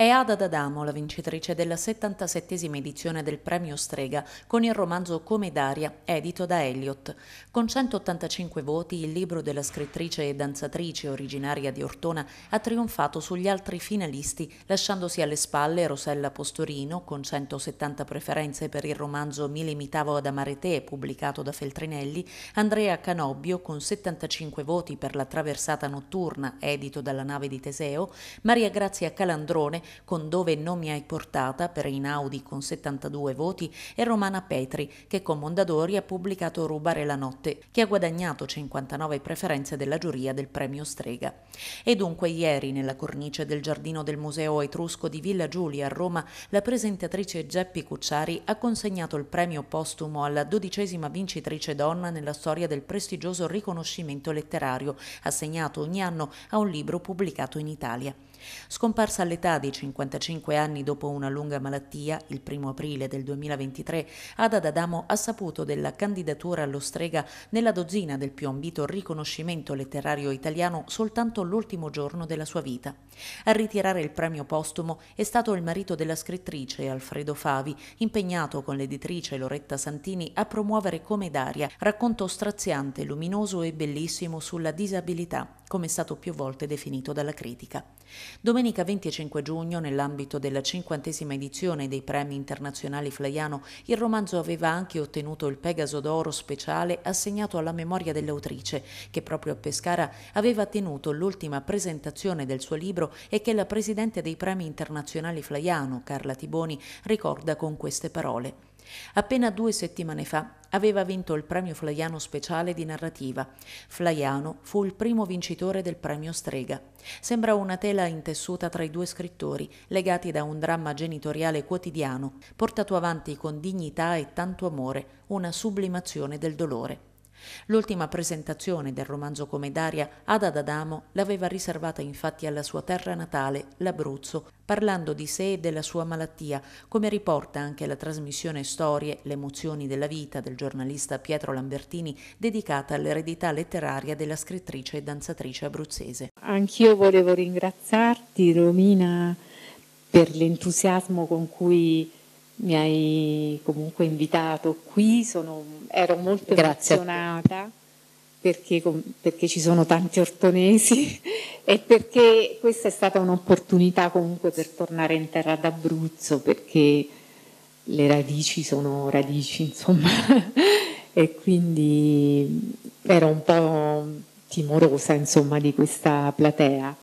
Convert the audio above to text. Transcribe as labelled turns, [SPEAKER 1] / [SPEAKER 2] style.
[SPEAKER 1] È Ada D'Adamo la vincitrice della 77esima edizione del Premio Strega con il romanzo Come Daria, edito da Elliott. Con 185 voti, il libro della scrittrice e danzatrice originaria di Ortona ha trionfato sugli altri finalisti, lasciandosi alle spalle Rosella Postorino con 170 preferenze per il romanzo Mi limitavo ad amare te, pubblicato da Feltrinelli, Andrea Canobbio con 75 voti per La traversata notturna, edito dalla nave di Teseo, Maria Grazia Calandrone con Dove non mi hai portata per Inaudi con 72 voti e Romana Petri che con Mondadori ha pubblicato Rubare la notte che ha guadagnato 59 preferenze della giuria del premio Strega. E dunque ieri nella cornice del giardino del Museo Etrusco di Villa Giulia a Roma la presentatrice Geppi Cucciari ha consegnato il premio postumo alla dodicesima vincitrice donna nella storia del prestigioso riconoscimento letterario assegnato ogni anno a un libro pubblicato in Italia. Scomparsa all'età di 55 anni dopo una lunga malattia, il primo aprile del 2023, Ada D'Adamo ha saputo della candidatura allo Strega nella dozzina del più ambito riconoscimento letterario italiano soltanto l'ultimo giorno della sua vita. A ritirare il premio postumo è stato il marito della scrittrice Alfredo Favi, impegnato con l'editrice Loretta Santini a promuovere come Daria racconto straziante, luminoso e bellissimo sulla disabilità come è stato più volte definito dalla critica. Domenica 25 giugno, nell'ambito della cinquantesima edizione dei premi internazionali Flaiano, il romanzo aveva anche ottenuto il Pegaso d'Oro speciale assegnato alla memoria dell'autrice, che proprio a Pescara aveva tenuto l'ultima presentazione del suo libro e che la presidente dei premi internazionali Flaiano, Carla Tiboni, ricorda con queste parole. Appena due settimane fa aveva vinto il premio Flaiano speciale di narrativa. Flaiano fu il primo vincitore del premio Strega. Sembra una tela intessuta tra i due scrittori, legati da un dramma genitoriale quotidiano, portato avanti con dignità e tanto amore, una sublimazione del dolore. L'ultima presentazione del romanzo come Daria ad Adadamo l'aveva riservata infatti alla sua terra natale, l'Abruzzo, parlando di sé e della sua malattia, come riporta anche la trasmissione Storie, le emozioni della vita del giornalista Pietro Lambertini, dedicata all'eredità letteraria della scrittrice e danzatrice abruzzese.
[SPEAKER 2] Anch'io volevo ringraziarti, Romina, per
[SPEAKER 1] l'entusiasmo
[SPEAKER 2] con cui mi hai comunque invitato qui, sono, ero molto Grazie emozionata perché, perché, ci sono tanti ortonesi e perché questa è stata un'opportunità comunque per tornare in terra d'Abruzzo perché le radici sono radici insomma e quindi ero un po' timorosa insomma di questa platea.